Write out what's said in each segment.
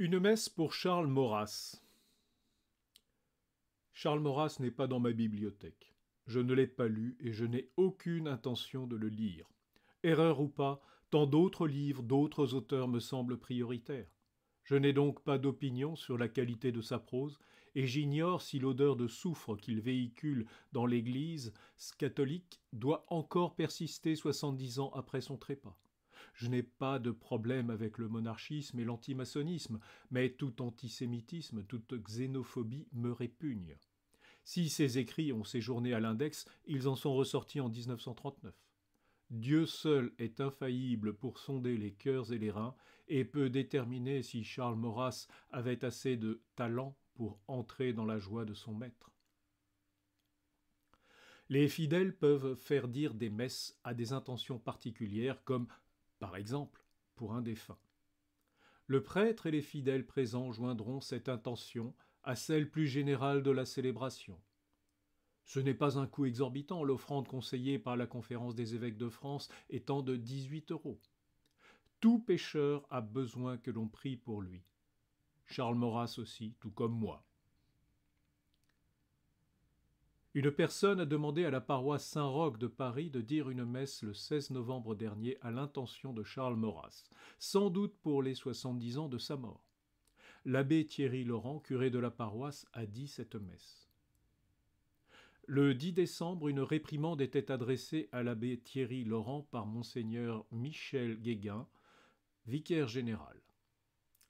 Une messe pour Charles Maurras. Charles Maurras n'est pas dans ma bibliothèque. Je ne l'ai pas lu et je n'ai aucune intention de le lire. Erreur ou pas, tant d'autres livres, d'autres auteurs me semblent prioritaires. Je n'ai donc pas d'opinion sur la qualité de sa prose et j'ignore si l'odeur de soufre qu'il véhicule dans l'Église catholique doit encore persister soixante-dix ans après son trépas. Je n'ai pas de problème avec le monarchisme et l'antimaçonnisme, mais tout antisémitisme, toute xénophobie me répugne. Si ces écrits ont séjourné à l'index, ils en sont ressortis en 1939. Dieu seul est infaillible pour sonder les cœurs et les reins et peut déterminer si Charles Maurras avait assez de talent pour entrer dans la joie de son maître. Les fidèles peuvent faire dire des messes à des intentions particulières comme par exemple pour un défunt. Le prêtre et les fidèles présents joindront cette intention à celle plus générale de la célébration. Ce n'est pas un coût exorbitant, l'offrande conseillée par la Conférence des évêques de France étant de 18 euros. Tout pécheur a besoin que l'on prie pour lui. Charles Maurras aussi, tout comme moi. Une personne a demandé à la paroisse Saint-Roch de Paris de dire une messe le 16 novembre dernier à l'intention de Charles Maurras, sans doute pour les 70 ans de sa mort. L'abbé Thierry Laurent, curé de la paroisse, a dit cette messe. Le 10 décembre, une réprimande était adressée à l'abbé Thierry Laurent par monseigneur Michel Guéguin, vicaire général.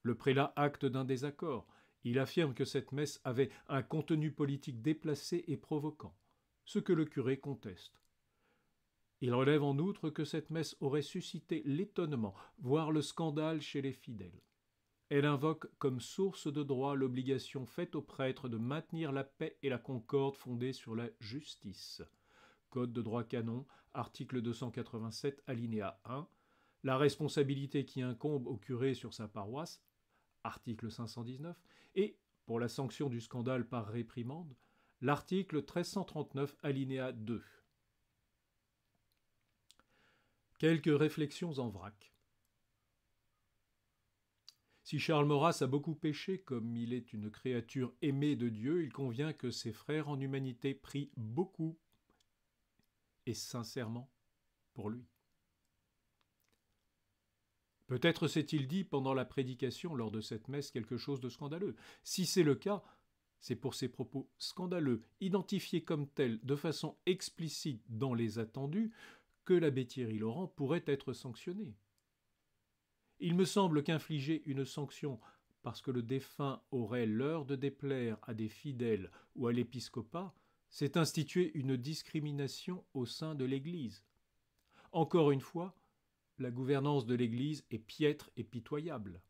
Le prélat acte d'un désaccord, il affirme que cette messe avait un contenu politique déplacé et provoquant, ce que le curé conteste. Il relève en outre que cette messe aurait suscité l'étonnement, voire le scandale chez les fidèles. Elle invoque comme source de droit l'obligation faite aux prêtres de maintenir la paix et la concorde fondée sur la justice. Code de droit canon, article 287, alinéa 1. La responsabilité qui incombe au curé sur sa paroisse, article 519, et, pour la sanction du scandale par réprimande, l'article 1339 alinéa 2. Quelques réflexions en vrac. Si Charles Maurras a beaucoup péché, comme il est une créature aimée de Dieu, il convient que ses frères en humanité prient beaucoup et sincèrement pour lui. Peut-être s'est-il dit pendant la prédication lors de cette messe quelque chose de scandaleux. Si c'est le cas, c'est pour ces propos scandaleux, identifiés comme tels de façon explicite dans les attendus, que l'abbé Thierry Laurent pourrait être sanctionné. Il me semble qu'infliger une sanction parce que le défunt aurait l'heure de déplaire à des fidèles ou à l'épiscopat, c'est instituer une discrimination au sein de l'Église. Encore une fois, la gouvernance de l'Église est piètre et pitoyable.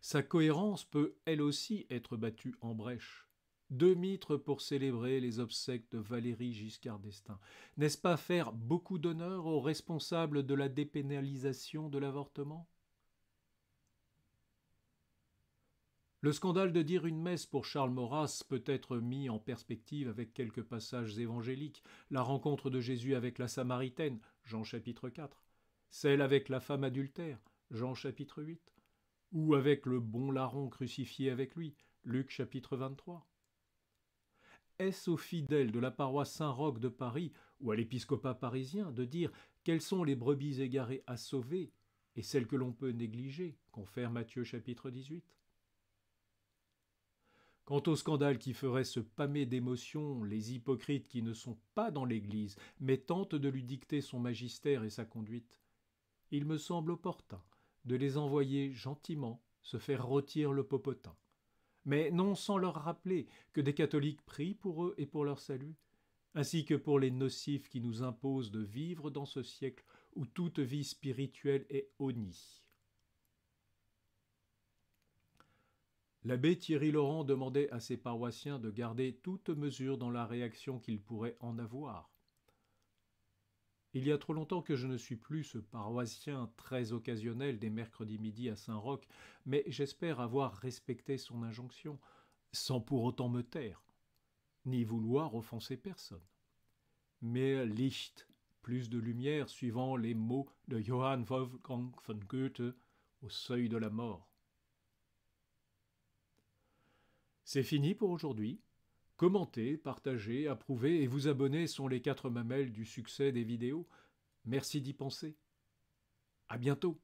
Sa cohérence peut elle aussi être battue en brèche. Deux mitres pour célébrer les obsèques de Valérie Giscard d'Estaing. N'est-ce pas faire beaucoup d'honneur aux responsables de la dépénalisation de l'avortement Le scandale de dire une messe pour Charles Maurras peut être mis en perspective avec quelques passages évangéliques, la rencontre de Jésus avec la Samaritaine, Jean chapitre 4, celle avec la femme adultère, Jean chapitre 8, ou avec le bon larron crucifié avec lui, Luc chapitre 23. Est-ce aux fidèles de la paroisse Saint-Roch de Paris ou à l'épiscopat parisien de dire quelles sont les brebis égarées à sauver et celles que l'on peut négliger, confère Matthieu chapitre 18 Quant au scandale qui ferait se pâmer d'émotions les hypocrites qui ne sont pas dans l'Église, mais tentent de lui dicter son magistère et sa conduite, il me semble opportun de les envoyer gentiment se faire rôtir le popotin, mais non sans leur rappeler que des catholiques prient pour eux et pour leur salut, ainsi que pour les nocifs qui nous imposent de vivre dans ce siècle où toute vie spirituelle est honnie. L'abbé Thierry Laurent demandait à ses paroissiens de garder toute mesure dans la réaction qu'ils pourraient en avoir. Il y a trop longtemps que je ne suis plus ce paroissien très occasionnel des mercredis midi à Saint-Roch, mais j'espère avoir respecté son injonction, sans pour autant me taire, ni vouloir offenser personne. Mais Licht, plus de lumière, suivant les mots de Johann Wolfgang von Goethe, au seuil de la mort. C'est fini pour aujourd'hui. Commentez, partagez, approuver et vous abonner sont les quatre mamelles du succès des vidéos. Merci d'y penser. À bientôt.